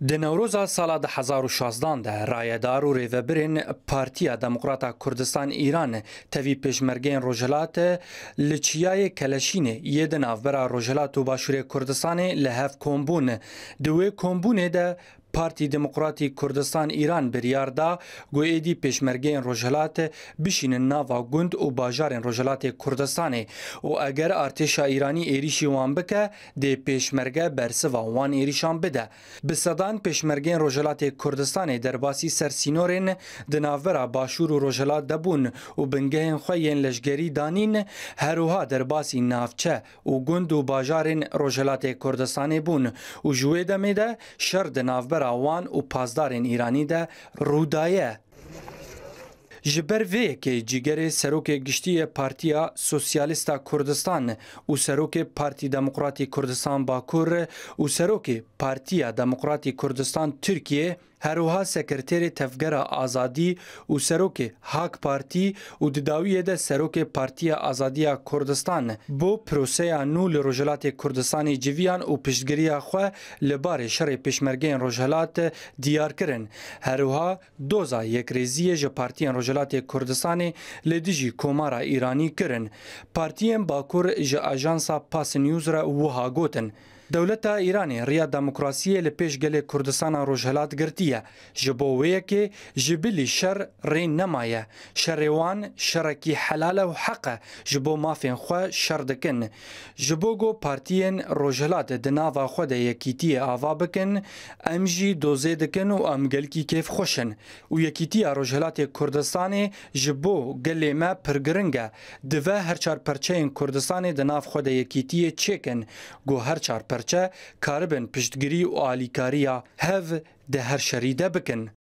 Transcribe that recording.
د نوروزا سال 2016 ده رایدار و ریوبرین پارتیا دموکراتا کردستان ایران توی پیشمرگین روجلات لچیای کلشین یه نافبرا روجلات و باشور کردستان لهف کومبون دوی کومبونه ده Parti Demokratik Kurdistan İran biryarda goyedi peşmergeyên Rojhilatê bişînin nava gund û bajarên Rojhilatê Kurdistanê û eger artêşa İranî êrişî wan bike dê pêşmerge bersiva wan êrişan bide. Bi sedan peşmergeyên Rojhilatê Kurdistanê derbasî sersînorên di navbera Başûr û Rojhilat debûn û bingehên xwe yên leşgerî danîn herûha derbasî navçe û gund û bajarên Rojhilatê Kurdistanê bûn û ji wê demê de şer di navbera براوان û pazdarên Îranî de rûdaye ji ber vê yekê cîgerê serokê giştiye Partiya Sosyalista Kurdistan û serokê Partî Demokratî Kurdistan Bakur û serokê Partiya Demokratî Kurdistan Tirkiye هروها سکرتیر تفگرا آزادی و سروک هاک پارتی و دداویه ده سروک پارتی آزادی کردستان بو پروسه نو لروجلات کردستان جویان و پشتگری خواه لبار شر پشمرگین روجلات دیار کرن هروها دوزا یک ریزیه جه پارتی روجلات کردستان لدیجی کومارا ایرانی کرن پارتیم باکور جه آجانسا پاس نیوز را وها گوتن دولتا ایرانی ریا دموکراسی ل پیشگل کردستان روجهلات گرتیه جبویه که جبلی شر رین نمایه شروان شرکی حلال و حق جبو مافین خو شر دکن جبو گو پارتین روجهلات دناوا خود یکیتی آوا بکن امجی دوزه دکن و امگل کی کیف خوشن و یکیتی روجهلات کردستان جبو گلی ما پرگرنگه دوه هرچار پرچین کردستان دناف خود یکیتی چکن گو هرچار پر سرچه کاربن پشتگیری و آلیکاریه هف ده هر شریده بکن